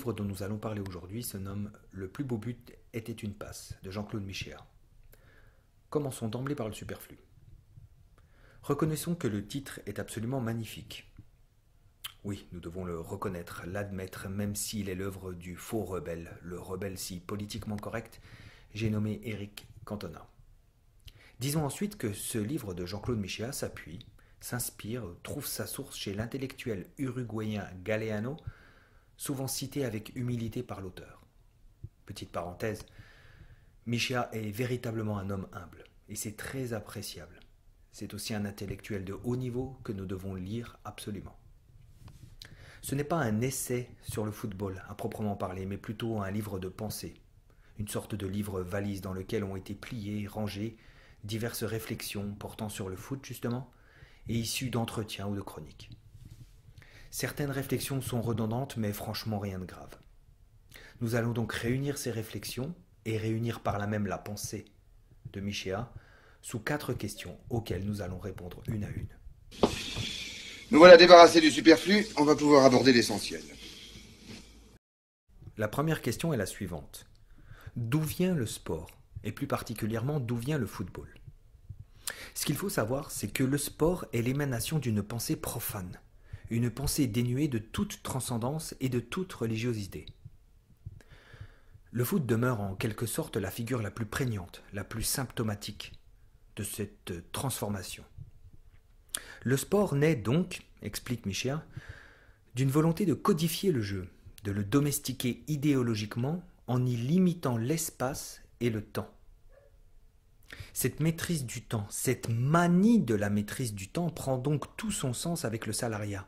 livre dont nous allons parler aujourd'hui se nomme Le plus beau but était une passe de Jean-Claude Michéa. Commençons d'emblée par le superflu. Reconnaissons que le titre est absolument magnifique. Oui, nous devons le reconnaître, l'admettre, même s'il est l'œuvre du faux rebelle, le rebelle si politiquement correct, j'ai nommé Éric Cantona. Disons ensuite que ce livre de Jean-Claude Michéa s'appuie, s'inspire, trouve sa source chez l'intellectuel uruguayen Galeano, souvent cité avec humilité par l'auteur. Petite parenthèse, Michéa est véritablement un homme humble, et c'est très appréciable. C'est aussi un intellectuel de haut niveau que nous devons lire absolument. Ce n'est pas un essai sur le football à proprement parler, mais plutôt un livre de pensée, une sorte de livre valise dans lequel ont été pliés, rangées, diverses réflexions portant sur le foot justement, et issues d'entretiens ou de chroniques. Certaines réflexions sont redondantes, mais franchement rien de grave. Nous allons donc réunir ces réflexions, et réunir par là même la pensée de Michéa, sous quatre questions auxquelles nous allons répondre une à une. Nous voilà débarrassés du superflu, on va pouvoir aborder l'essentiel. La première question est la suivante. D'où vient le sport Et plus particulièrement, d'où vient le football Ce qu'il faut savoir, c'est que le sport est l'émanation d'une pensée profane une pensée dénuée de toute transcendance et de toute religiosité. Le foot demeure en quelque sorte la figure la plus prégnante, la plus symptomatique de cette transformation. Le sport naît donc, explique Michel, d'une volonté de codifier le jeu, de le domestiquer idéologiquement en y limitant l'espace et le temps. Cette maîtrise du temps, cette manie de la maîtrise du temps prend donc tout son sens avec le salariat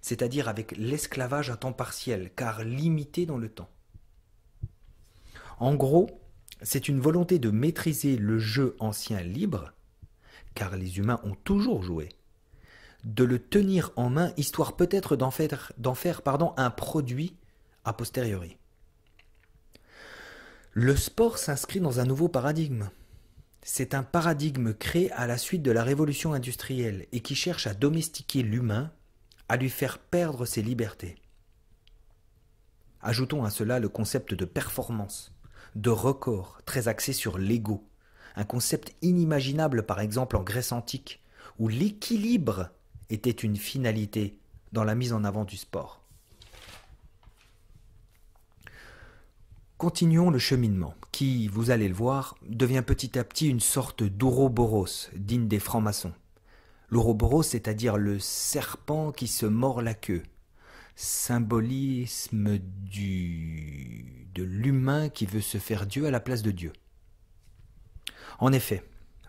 c'est-à-dire avec l'esclavage à temps partiel, car limité dans le temps. En gros, c'est une volonté de maîtriser le jeu ancien libre, car les humains ont toujours joué, de le tenir en main, histoire peut-être d'en faire, faire pardon, un produit a posteriori. Le sport s'inscrit dans un nouveau paradigme. C'est un paradigme créé à la suite de la révolution industrielle et qui cherche à domestiquer l'humain à lui faire perdre ses libertés. Ajoutons à cela le concept de performance, de record, très axé sur l'ego, un concept inimaginable par exemple en Grèce antique, où l'équilibre était une finalité dans la mise en avant du sport. Continuons le cheminement, qui, vous allez le voir, devient petit à petit une sorte d'ouroboros, digne des francs-maçons. L'ouroboros, c'est-à-dire le serpent qui se mord la queue. Symbolisme du... de l'humain qui veut se faire Dieu à la place de Dieu. En effet,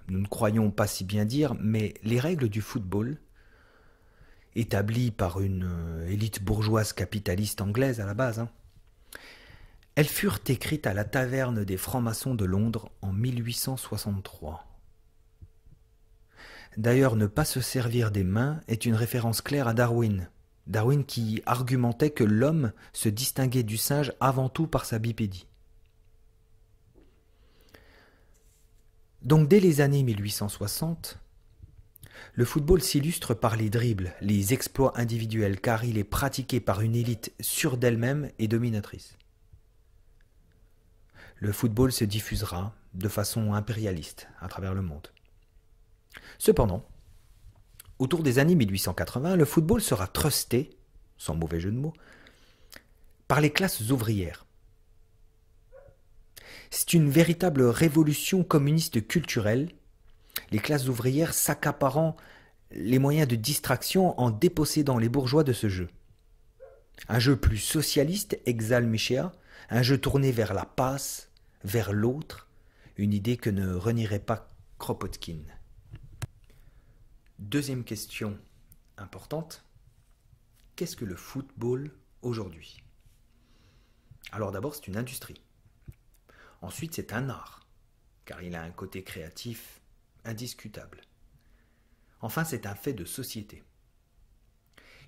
nous ne croyons pas si bien dire, mais les règles du football, établies par une euh, élite bourgeoise capitaliste anglaise à la base, hein, elles furent écrites à la taverne des francs-maçons de Londres en 1863. D'ailleurs, ne pas se servir des mains est une référence claire à Darwin. Darwin qui argumentait que l'homme se distinguait du singe avant tout par sa bipédie. Donc dès les années 1860, le football s'illustre par les dribbles, les exploits individuels, car il est pratiqué par une élite sûre d'elle-même et dominatrice. Le football se diffusera de façon impérialiste à travers le monde. Cependant, autour des années 1880, le football sera trusté, sans mauvais jeu de mots, par les classes ouvrières. C'est une véritable révolution communiste culturelle, les classes ouvrières s'accaparant les moyens de distraction en dépossédant les bourgeois de ce jeu. Un jeu plus socialiste, exhale Michéa, un jeu tourné vers la passe, vers l'autre, une idée que ne renierait pas Kropotkin. Deuxième question importante, qu'est-ce que le football aujourd'hui Alors d'abord, c'est une industrie. Ensuite, c'est un art, car il a un côté créatif indiscutable. Enfin, c'est un fait de société.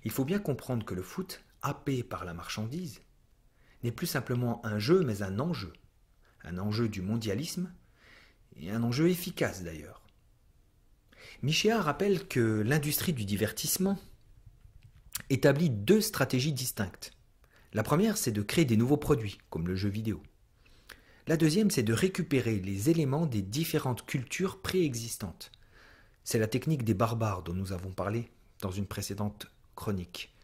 Il faut bien comprendre que le foot, happé par la marchandise, n'est plus simplement un jeu, mais un enjeu. Un enjeu du mondialisme, et un enjeu efficace d'ailleurs. Michéa rappelle que l'industrie du divertissement établit deux stratégies distinctes. La première, c'est de créer des nouveaux produits, comme le jeu vidéo. La deuxième, c'est de récupérer les éléments des différentes cultures préexistantes. C'est la technique des barbares dont nous avons parlé dans une précédente chronique.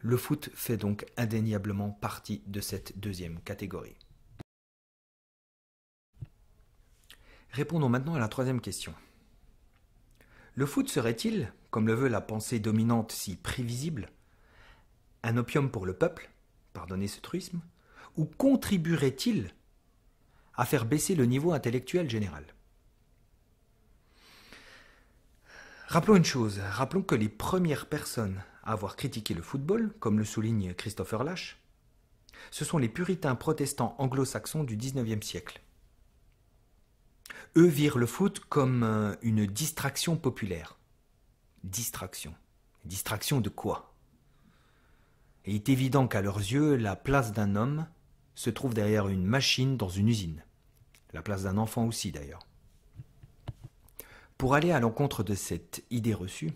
Le foot fait donc indéniablement partie de cette deuxième catégorie. Répondons maintenant à la troisième question. Le foot serait-il, comme le veut la pensée dominante si prévisible, un opium pour le peuple, pardonnez ce truisme, ou contribuerait-il à faire baisser le niveau intellectuel général Rappelons une chose, rappelons que les premières personnes à avoir critiqué le football, comme le souligne Christopher Lash, ce sont les puritains protestants anglo-saxons du XIXe siècle. Eux virent le foot comme euh, une distraction populaire. Distraction. Distraction de quoi Il est évident qu'à leurs yeux, la place d'un homme se trouve derrière une machine dans une usine. La place d'un enfant aussi d'ailleurs. Pour aller à l'encontre de cette idée reçue,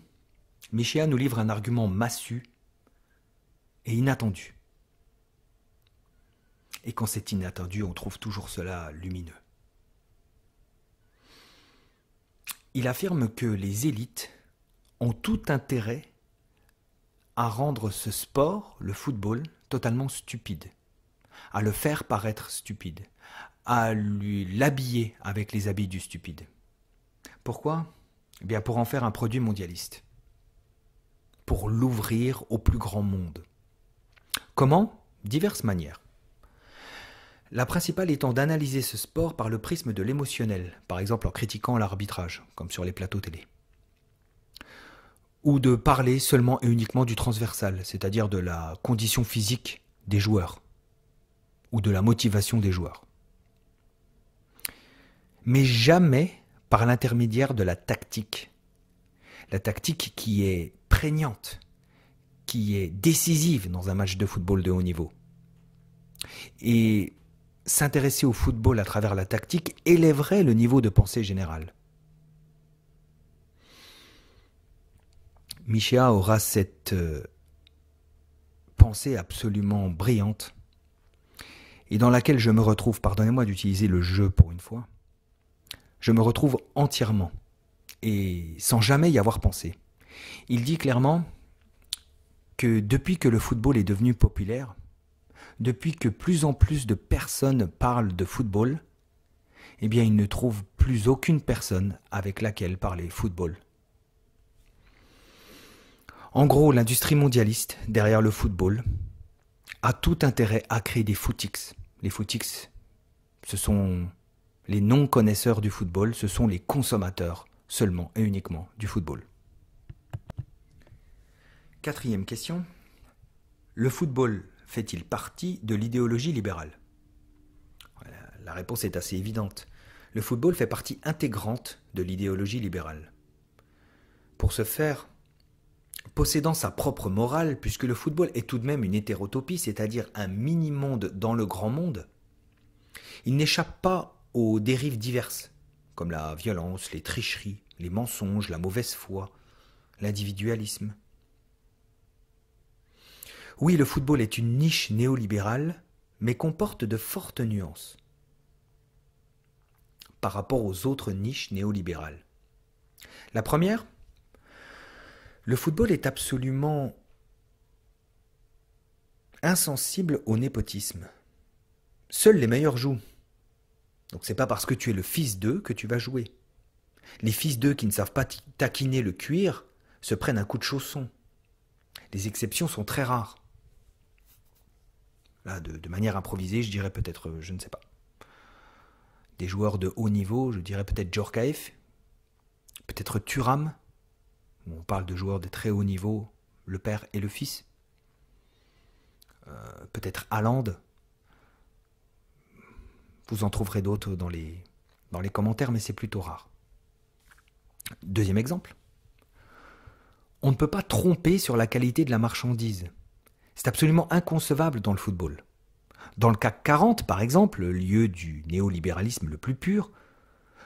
Michéa nous livre un argument massu et inattendu. Et quand c'est inattendu, on trouve toujours cela lumineux. il affirme que les élites ont tout intérêt à rendre ce sport, le football, totalement stupide, à le faire paraître stupide, à lui l'habiller avec les habits du stupide. Pourquoi eh bien pour en faire un produit mondialiste, pour l'ouvrir au plus grand monde. Comment Diverses manières. La principale étant d'analyser ce sport par le prisme de l'émotionnel, par exemple en critiquant l'arbitrage, comme sur les plateaux télé. Ou de parler seulement et uniquement du transversal, c'est-à-dire de la condition physique des joueurs, ou de la motivation des joueurs. Mais jamais par l'intermédiaire de la tactique. La tactique qui est prégnante, qui est décisive dans un match de football de haut niveau. Et s'intéresser au football à travers la tactique élèverait le niveau de pensée générale. Michéa aura cette euh, pensée absolument brillante et dans laquelle je me retrouve, pardonnez-moi d'utiliser le jeu pour une fois, je me retrouve entièrement et sans jamais y avoir pensé. Il dit clairement que depuis que le football est devenu populaire, depuis que plus en plus de personnes parlent de football, eh bien, ils ne trouvent plus aucune personne avec laquelle parler football. En gros, l'industrie mondialiste derrière le football a tout intérêt à créer des footix. Les footix, ce sont les non-connaisseurs du football, ce sont les consommateurs seulement et uniquement du football. Quatrième question. Le football fait-il partie de l'idéologie libérale La réponse est assez évidente. Le football fait partie intégrante de l'idéologie libérale. Pour ce faire, possédant sa propre morale, puisque le football est tout de même une hétérotopie, c'est-à-dire un mini-monde dans le grand monde, il n'échappe pas aux dérives diverses, comme la violence, les tricheries, les mensonges, la mauvaise foi, l'individualisme. Oui, le football est une niche néolibérale, mais comporte de fortes nuances par rapport aux autres niches néolibérales. La première, le football est absolument insensible au népotisme. Seuls les meilleurs jouent. Donc c'est pas parce que tu es le fils d'eux que tu vas jouer. Les fils d'eux qui ne savent pas taquiner le cuir se prennent un coup de chausson. Les exceptions sont très rares de, manière improvisée, je dirais peut-être, euh, je ne sais pas. Des joueurs de haut niveau, je dirais peut-être Djorkaeff, peut-être Turam, on parle de joueurs de très haut niveau, le père et le fils. Euh, peut-être Allende, Vous en trouverez d'autres dans les, dans les commentaires, mais c'est plutôt rare. Deuxième exemple. On ne peut pas tromper sur la qualité de la marchandise. C'est absolument inconcevable dans le football. Dans le CAC 40, par exemple, lieu du néolibéralisme le plus pur,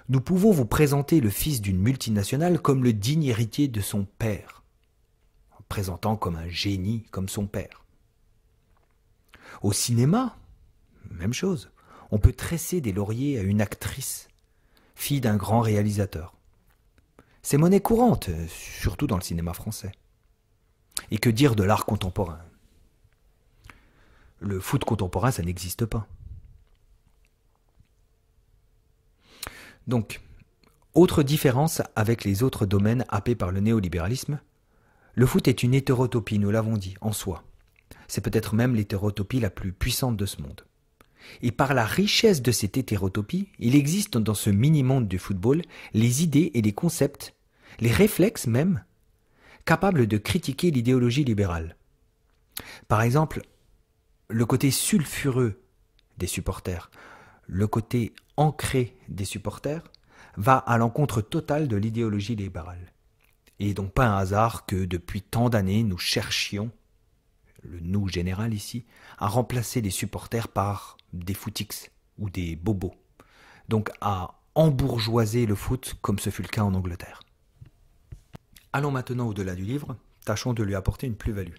nous pouvons vous présenter le fils d'une multinationale comme le digne héritier de son père, en présentant comme un génie comme son père. Au cinéma, même chose, on peut tresser des lauriers à une actrice, fille d'un grand réalisateur. C'est monnaie courante, surtout dans le cinéma français. Et que dire de l'art contemporain le foot contemporain, ça n'existe pas. Donc, autre différence avec les autres domaines happés par le néolibéralisme, le foot est une hétérotopie, nous l'avons dit, en soi. C'est peut-être même l'hétérotopie la plus puissante de ce monde. Et par la richesse de cette hétérotopie, il existe dans ce mini-monde du football les idées et les concepts, les réflexes même, capables de critiquer l'idéologie libérale. Par exemple, le côté sulfureux des supporters, le côté ancré des supporters, va à l'encontre totale de l'idéologie libérale. Et donc pas un hasard que depuis tant d'années nous cherchions, le nous général ici, à remplacer les supporters par des footix ou des bobos. Donc à embourgeoiser le foot comme ce fut le cas en Angleterre. Allons maintenant au-delà du livre, tâchons de lui apporter une plus-value.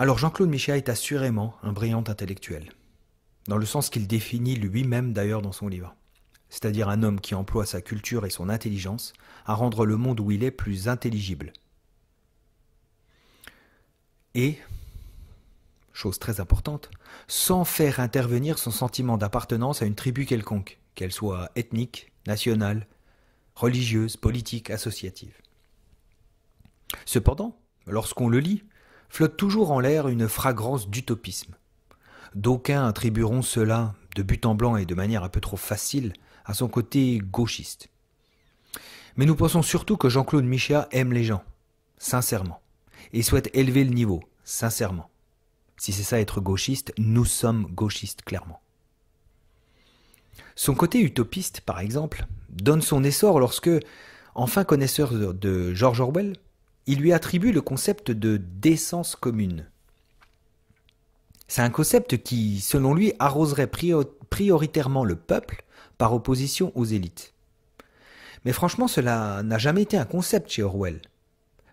Alors Jean-Claude Michéa est assurément un brillant intellectuel, dans le sens qu'il définit lui-même d'ailleurs dans son livre, c'est-à-dire un homme qui emploie sa culture et son intelligence à rendre le monde où il est plus intelligible. Et, chose très importante, sans faire intervenir son sentiment d'appartenance à une tribu quelconque, qu'elle soit ethnique, nationale, religieuse, politique, associative. Cependant, lorsqu'on le lit, flotte toujours en l'air une fragrance d'utopisme. D'aucuns attribueront cela, de but en blanc et de manière un peu trop facile, à son côté gauchiste. Mais nous pensons surtout que Jean-Claude Michéa aime les gens, sincèrement, et souhaite élever le niveau, sincèrement. Si c'est ça être gauchiste, nous sommes gauchistes clairement. Son côté utopiste, par exemple, donne son essor lorsque, enfin connaisseur de George Orwell, il lui attribue le concept de décence commune. C'est un concept qui, selon lui, arroserait prioritairement le peuple par opposition aux élites. Mais franchement, cela n'a jamais été un concept chez Orwell,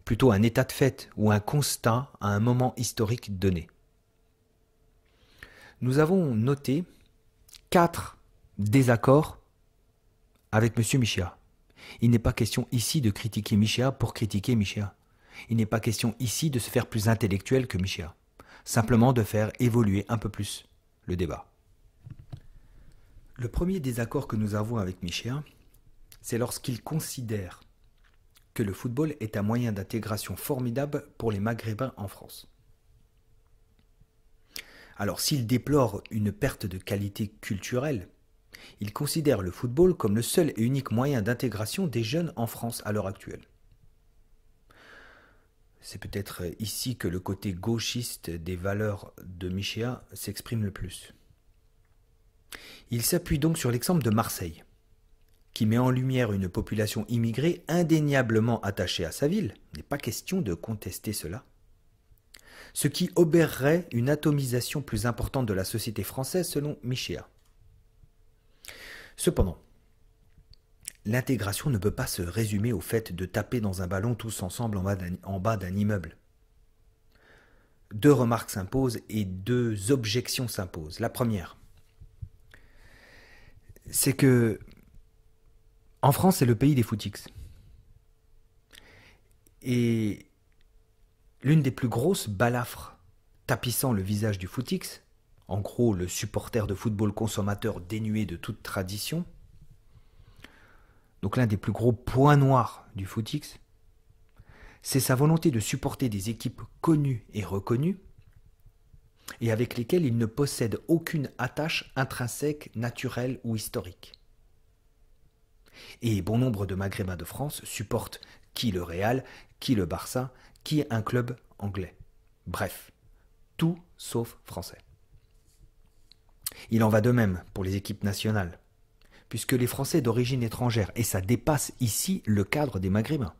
plutôt un état de fait ou un constat à un moment historique donné. Nous avons noté quatre désaccords avec M. Michéa. Il n'est pas question ici de critiquer Michéa pour critiquer Michéa. Il n'est pas question ici de se faire plus intellectuel que Michéa, simplement de faire évoluer un peu plus le débat. Le premier désaccord que nous avons avec Michéa, c'est lorsqu'il considère que le football est un moyen d'intégration formidable pour les Maghrébins en France. Alors s'il déplore une perte de qualité culturelle, il considère le football comme le seul et unique moyen d'intégration des jeunes en France à l'heure actuelle. C'est peut-être euh, ici que le côté gauchiste des valeurs de Michéa s'exprime le plus. Il s'appuie donc sur l'exemple de Marseille, qui met en lumière une population immigrée indéniablement attachée à sa ville, n'est pas question de contester cela, ce qui obérerait une atomisation plus importante de la société française selon Michéa. Cependant, l'intégration ne peut pas se résumer au fait de taper dans un ballon tous ensemble en bas d'un immeuble. Deux remarques s'imposent et deux objections s'imposent. La première, c'est que en France, c'est le pays des footix. Et l'une des plus grosses balafres tapissant le visage du footix, en gros le supporter de football consommateur dénué de toute tradition, donc l'un des plus gros points noirs du Footix, c'est sa volonté de supporter des équipes connues et reconnues, et avec lesquelles il ne possède aucune attache intrinsèque, naturelle ou historique. Et bon nombre de Maghrébins de France supportent qui le Real, qui le Barça, qui un club anglais. Bref, tout sauf français. Il en va de même pour les équipes nationales puisque les Français d'origine étrangère, et ça dépasse ici le cadre des Maghrébins.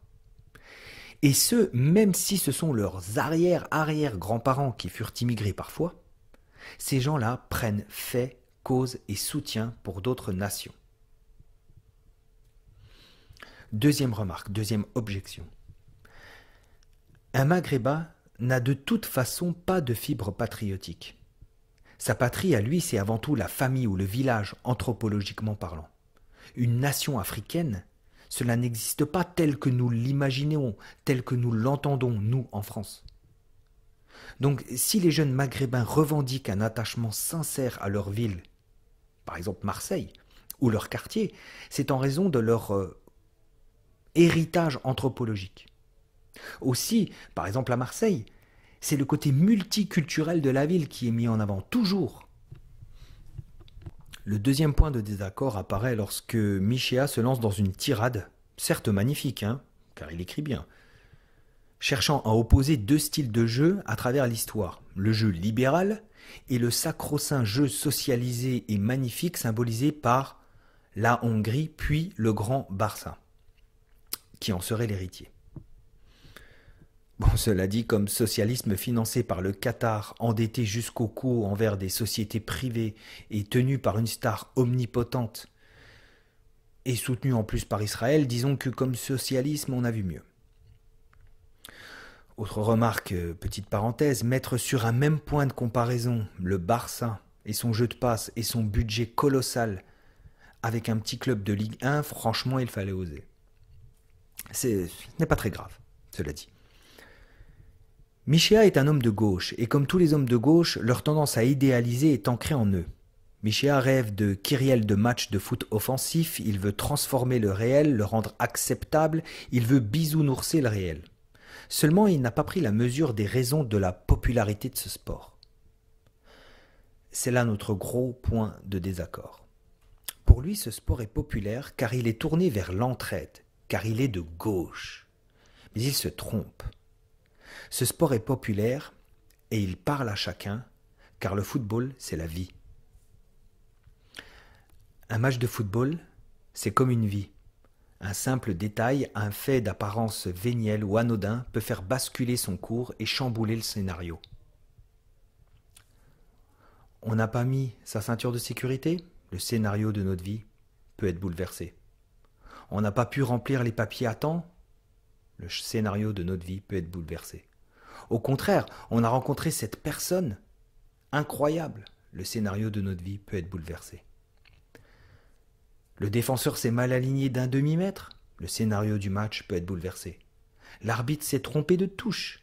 Et ce, même si ce sont leurs arrière-arrière-grands-parents qui furent immigrés parfois, ces gens-là prennent fait, cause et soutien pour d'autres nations. Deuxième remarque, deuxième objection. Un Maghrébin n'a de toute façon pas de fibre patriotique. Sa patrie à lui, c'est avant tout la famille ou le village, anthropologiquement parlant. Une nation africaine, cela n'existe pas tel que nous l'imaginons, tel que nous l'entendons, nous, en France. Donc si les jeunes maghrébins revendiquent un attachement sincère à leur ville, par exemple Marseille, ou leur quartier, c'est en raison de leur euh, héritage anthropologique. Aussi, par exemple à Marseille, c'est le côté multiculturel de la ville qui est mis en avant, toujours. Le deuxième point de désaccord apparaît lorsque Michéa se lance dans une tirade, certes magnifique, hein, car il écrit bien, cherchant à opposer deux styles de jeu à travers l'histoire, le jeu libéral et le sacro-saint jeu socialisé et magnifique symbolisé par la Hongrie puis le grand Barça, qui en serait l'héritier. Bon, cela dit, comme socialisme financé par le Qatar, endetté jusqu'au cou envers des sociétés privées et tenu par une star omnipotente, et soutenu en plus par Israël, disons que comme socialisme, on a vu mieux. Autre remarque, euh, petite parenthèse, mettre sur un même point de comparaison le Barça et son jeu de passe et son budget colossal avec un petit club de Ligue 1, franchement, il fallait oser. Ce n'est pas très grave, cela dit. Michéa est un homme de gauche, et comme tous les hommes de gauche, leur tendance à idéaliser est ancrée en eux. Michéa rêve de kyriel de matchs de foot offensif, il veut transformer le réel, le rendre acceptable, il veut bisounourser le réel. Seulement, il n'a pas pris la mesure des raisons de la popularité de ce sport. C'est là notre gros point de désaccord. Pour lui, ce sport est populaire car il est tourné vers l'entraide, car il est de gauche. Mais il se trompe. Ce sport est populaire et il parle à chacun, car le football, c'est la vie. Un match de football, c'est comme une vie. Un simple détail, un fait d'apparence vénielle ou anodin peut faire basculer son cours et chambouler le scénario. On n'a pas mis sa ceinture de sécurité, le scénario de notre vie peut être bouleversé. On n'a pas pu remplir les papiers à temps, le scénario de notre vie peut être bouleversé. Au contraire, on a rencontré cette personne incroyable. Le scénario de notre vie peut être bouleversé. Le défenseur s'est mal aligné d'un demi-mètre. Le scénario du match peut être bouleversé. L'arbitre s'est trompé de touche.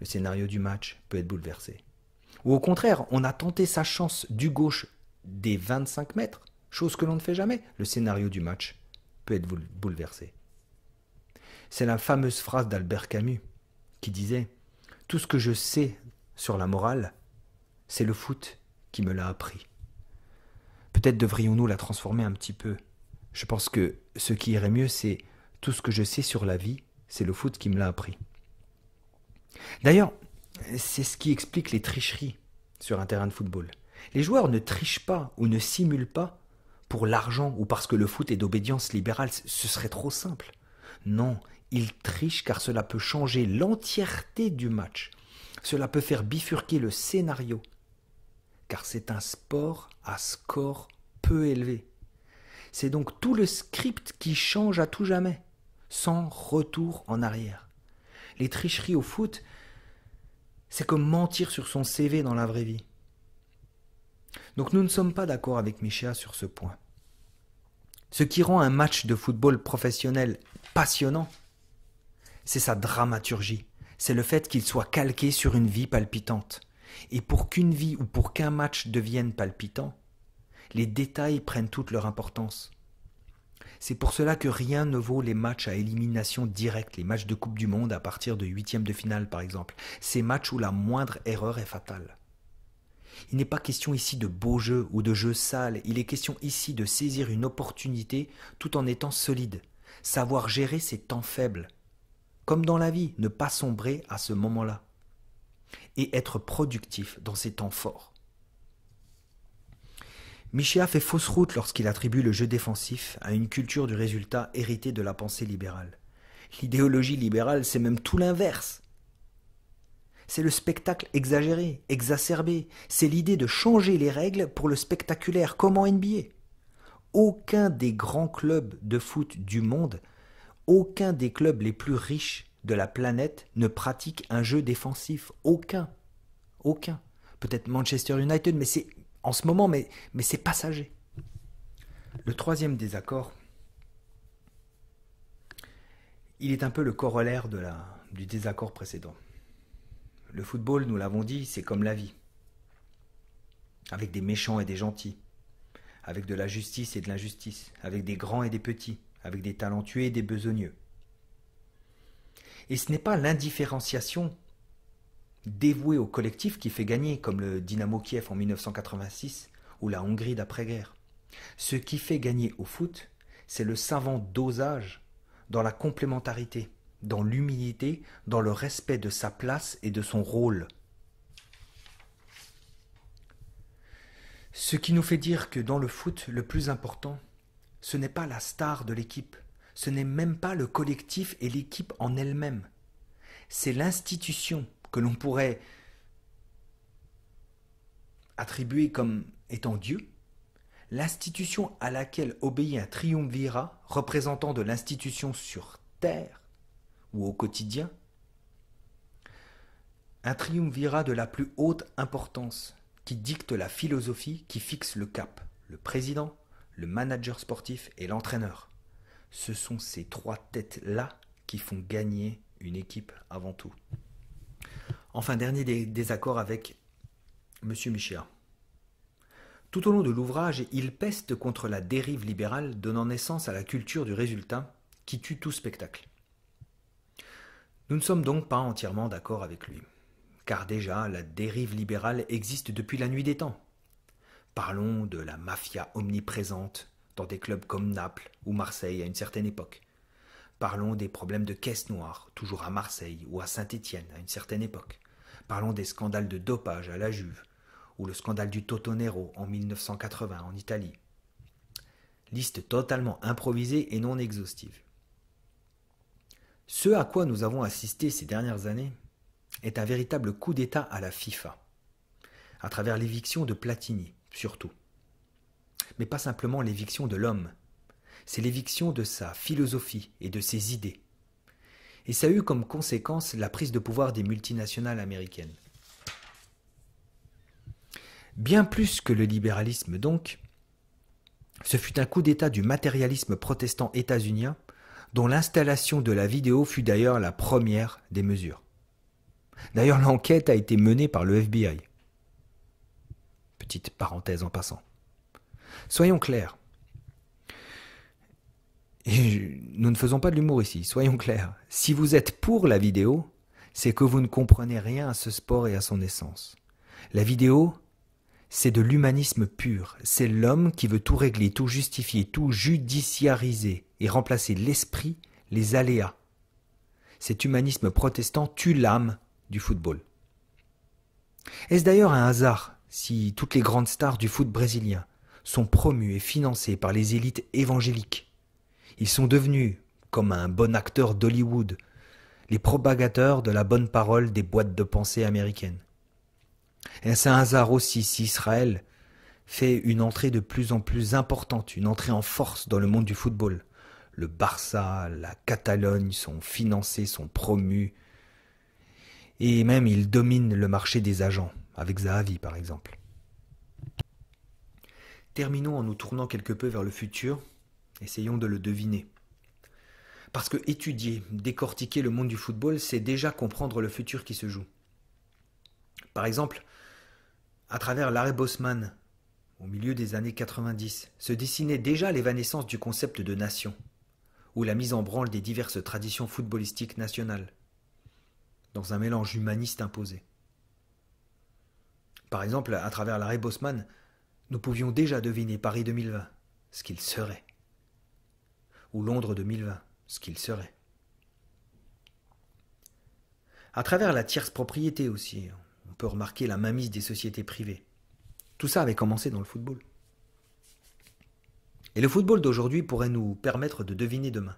Le scénario du match peut être bouleversé. Ou au contraire, on a tenté sa chance du gauche des 25 mètres, chose que l'on ne fait jamais. Le scénario du match peut être bouleversé. C'est la fameuse phrase d'Albert Camus qui disait tout ce que je sais sur la morale, c'est le foot qui me l'a appris. Peut-être devrions-nous la transformer un petit peu. Je pense que ce qui irait mieux, c'est tout ce que je sais sur la vie, c'est le foot qui me l'a appris. D'ailleurs, c'est ce qui explique les tricheries sur un terrain de football. Les joueurs ne trichent pas ou ne simulent pas pour l'argent ou parce que le foot est d'obédience libérale, ce serait trop simple. Non, il triche car cela peut changer l'entièreté du match. Cela peut faire bifurquer le scénario. Car c'est un sport à score peu élevé. C'est donc tout le script qui change à tout jamais, sans retour en arrière. Les tricheries au foot, c'est comme mentir sur son CV dans la vraie vie. Donc nous ne sommes pas d'accord avec Micha sur ce point. Ce qui rend un match de football professionnel passionnant, c'est sa dramaturgie, c'est le fait qu'il soit calqué sur une vie palpitante. Et pour qu'une vie ou pour qu'un match devienne palpitant, les détails prennent toute leur importance. C'est pour cela que rien ne vaut les matchs à élimination directe, les matchs de Coupe du Monde à partir de huitième de finale par exemple, ces matchs où la moindre erreur est fatale. Il n'est pas question ici de beaux jeux ou de jeux sales, il est question ici de saisir une opportunité tout en étant solide, savoir gérer ses temps faibles, comme dans la vie, ne pas sombrer à ce moment-là et être productif dans ces temps forts. Michéa fait fausse route lorsqu'il attribue le jeu défensif à une culture du résultat héritée de la pensée libérale. L'idéologie libérale, c'est même tout l'inverse. C'est le spectacle exagéré, exacerbé. C'est l'idée de changer les règles pour le spectaculaire, comme en NBA. Aucun des grands clubs de foot du monde aucun des clubs les plus riches de la planète ne pratique un jeu défensif. Aucun. Aucun. Peut-être Manchester United, mais c'est en ce moment, mais, c'est passager. Le troisième désaccord, il est un peu le corollaire de la, du désaccord précédent. Le football, nous l'avons dit, c'est comme la vie. Avec des méchants et des gentils. Avec de la justice et de l'injustice. Avec des grands et des petits avec des talentueux et des besogneux. Et ce n'est pas l'indifférenciation dévouée au collectif qui fait gagner, comme le Dynamo Kiev en 1986 ou la Hongrie d'après-guerre. Ce qui fait gagner au foot, c'est le savant dosage dans la complémentarité, dans l'humilité, dans le respect de sa place et de son rôle. Ce qui nous fait dire que dans le foot, le plus important, ce n'est pas la star de l'équipe, ce n'est même pas le collectif et l'équipe en elle-même. C'est l'institution que l'on pourrait attribuer comme étant Dieu, l'institution à laquelle obéit un triumvirat représentant de l'institution sur terre ou au quotidien, un triumvirat de la plus haute importance qui dicte la philosophie qui fixe le cap, le président, le manager sportif et l'entraîneur. Ce sont ces trois têtes-là qui font gagner une équipe avant tout. Enfin, dernier désaccord avec M. Michéa. Tout au long de l'ouvrage, il peste contre la dérive libérale donnant naissance à la culture du résultat qui tue tout spectacle. Nous ne sommes donc pas entièrement d'accord avec lui, car déjà la dérive libérale existe depuis la nuit des temps. Parlons de la mafia omniprésente dans des clubs comme Naples ou Marseille à une certaine époque. Parlons des problèmes de caisse noire, toujours à Marseille ou à Saint-Étienne à une certaine époque. Parlons des scandales de dopage à la Juve, ou le scandale du Totonero en 1980 en Italie. Liste totalement improvisée et non exhaustive. Ce à quoi nous avons assisté ces dernières années est un véritable coup d'État à la FIFA, à travers l'éviction de Platini, surtout. Mais pas simplement l'éviction de l'homme, c'est l'éviction de sa philosophie et de ses idées. Et ça a eu comme conséquence la prise de pouvoir des multinationales américaines. Bien plus que le libéralisme donc, ce fut un coup d'État du matérialisme protestant états-unien, dont l'installation de la vidéo fut d'ailleurs la première des mesures. D'ailleurs, l'enquête a été menée par le FBI petite parenthèse en passant. Soyons clairs. nous ne faisons pas de l'humour ici, soyons clairs. Si vous êtes pour la vidéo, c'est que vous ne comprenez rien à ce sport et à son essence. La vidéo, c'est de l'humanisme pur, c'est l'homme qui veut tout régler, tout justifier, tout judiciariser et remplacer l'esprit, les aléas. Cet humanisme protestant tue l'âme du football. Est-ce d'ailleurs un hasard si toutes les grandes stars du foot brésilien sont promues et financées par les élites évangéliques Ils sont devenus, comme un bon acteur d'Hollywood, les propagateurs de la bonne parole des boîtes de pensée américaines. Et ce un hasard aussi si Israël fait une entrée de plus en plus importante, une entrée en force dans le monde du football Le Barça, la Catalogne sont financés, sont promus, et même ils dominent le marché des agents avec Zahavi par exemple. Terminons en nous tournant quelque peu vers le futur, essayons de le deviner. Parce que étudier, décortiquer le monde du football, c'est déjà comprendre le futur qui se joue. Par exemple, à travers l'arrêt Bosman, au milieu des années 90, se dessinait déjà l'évanescence du concept de nation, ou la mise en branle des diverses traditions footballistiques nationales, dans un mélange humaniste imposé. Par exemple, à travers l'arrêt Bosman, nous pouvions déjà deviner Paris 2020, ce qu'il serait. Ou Londres 2020, ce qu'il serait. À travers la tierce propriété aussi, on peut remarquer la mainmise des sociétés privées. Tout ça avait commencé dans le football. Et le football d'aujourd'hui pourrait nous permettre de deviner demain.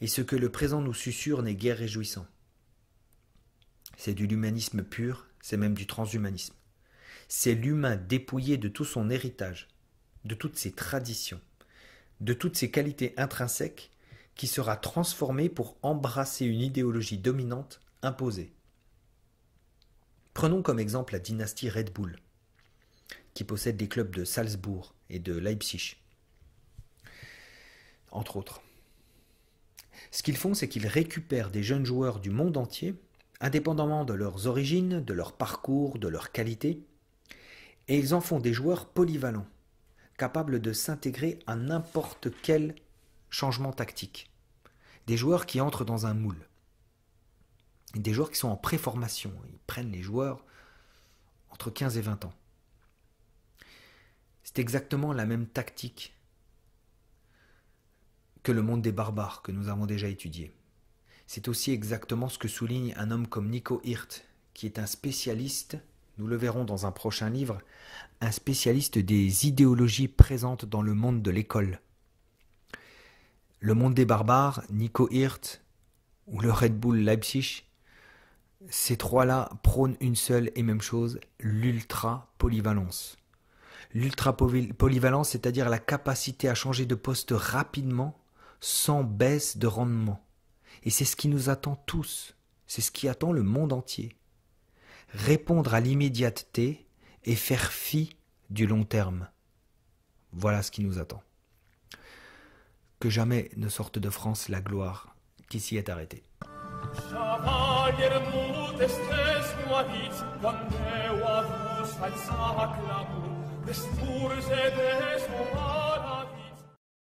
Et ce que le présent nous susurre n'est guère réjouissant. C'est de l'humanisme pur c'est même du transhumanisme. C'est l'humain dépouillé de tout son héritage, de toutes ses traditions, de toutes ses qualités intrinsèques, qui sera transformé pour embrasser une idéologie dominante imposée. Prenons comme exemple la dynastie Red Bull, qui possède des clubs de Salzbourg et de Leipzig, entre autres. Ce qu'ils font, c'est qu'ils récupèrent des jeunes joueurs du monde entier indépendamment de leurs origines, de leur parcours, de leur qualité, et ils en font des joueurs polyvalents, capables de s'intégrer à n'importe quel changement tactique. Des joueurs qui entrent dans un moule. Des joueurs qui sont en préformation. Ils prennent les joueurs entre 15 et 20 ans. C'est exactement la même tactique que le monde des barbares que nous avons déjà étudié. C'est aussi exactement ce que souligne un homme comme Nico Hirt, qui est un spécialiste, nous le verrons dans un prochain livre, un spécialiste des idéologies présentes dans le monde de l'école. Le monde des barbares, Nico Hirt ou le Red Bull Leipzig, ces trois-là prônent une seule et même chose, l'ultra-polyvalence. L'ultra-polyvalence, c'est-à-dire la capacité à changer de poste rapidement sans baisse de rendement. Et c'est ce qui nous attend tous, c'est ce qui attend le monde entier. Répondre à l'immédiateté et faire fi du long terme. Voilà ce qui nous attend. Que jamais ne sorte de France la gloire qui s'y est arrêtée.